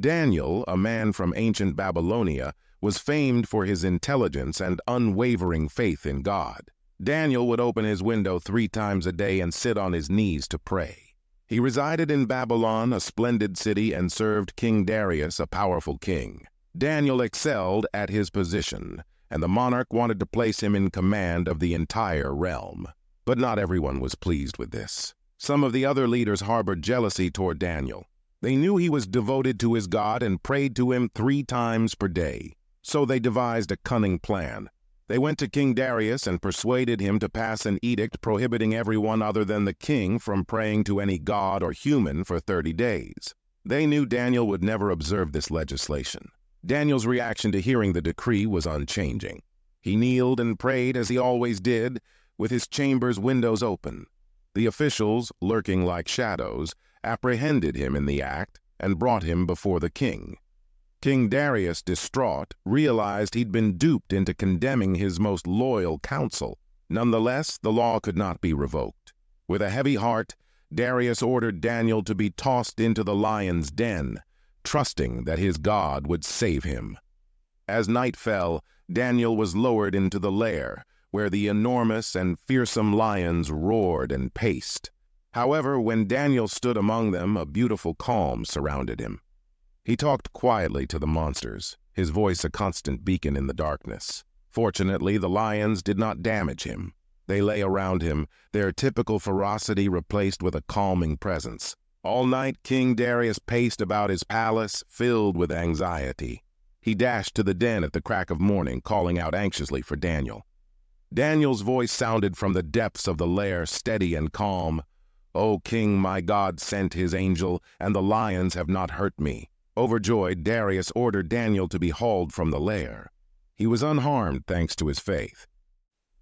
Daniel, a man from ancient Babylonia, was famed for his intelligence and unwavering faith in God. Daniel would open his window three times a day and sit on his knees to pray. He resided in Babylon, a splendid city, and served King Darius, a powerful king. Daniel excelled at his position, and the monarch wanted to place him in command of the entire realm. But not everyone was pleased with this. Some of the other leaders harbored jealousy toward Daniel, they knew he was devoted to his God and prayed to him three times per day. So they devised a cunning plan. They went to King Darius and persuaded him to pass an edict prohibiting everyone other than the king from praying to any god or human for 30 days. They knew Daniel would never observe this legislation. Daniel's reaction to hearing the decree was unchanging. He kneeled and prayed as he always did, with his chamber's windows open. The officials, lurking like shadows, apprehended him in the act and brought him before the king. King Darius, distraught, realized he'd been duped into condemning his most loyal counsel. Nonetheless, the law could not be revoked. With a heavy heart, Darius ordered Daniel to be tossed into the lion's den, trusting that his God would save him. As night fell, Daniel was lowered into the lair, where the enormous and fearsome lions roared and paced. However, when Daniel stood among them, a beautiful calm surrounded him. He talked quietly to the monsters, his voice a constant beacon in the darkness. Fortunately, the lions did not damage him. They lay around him, their typical ferocity replaced with a calming presence. All night, King Darius paced about his palace, filled with anxiety. He dashed to the den at the crack of morning, calling out anxiously for Daniel. Daniel's voice sounded from the depths of the lair, steady and calm. O king, my God sent his angel, and the lions have not hurt me. Overjoyed, Darius ordered Daniel to be hauled from the lair. He was unharmed thanks to his faith.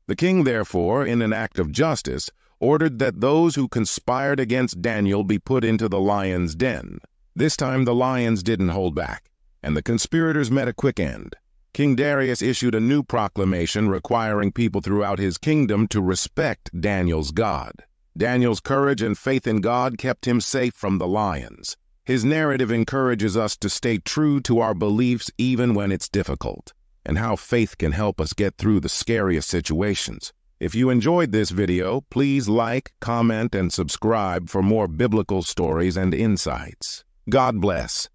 The king, therefore, in an act of justice, ordered that those who conspired against Daniel be put into the lion's den. This time the lions didn't hold back, and the conspirators met a quick end. King Darius issued a new proclamation requiring people throughout his kingdom to respect Daniel's God. Daniel's courage and faith in God kept him safe from the lions. His narrative encourages us to stay true to our beliefs even when it's difficult, and how faith can help us get through the scariest situations. If you enjoyed this video, please like, comment, and subscribe for more biblical stories and insights. God bless.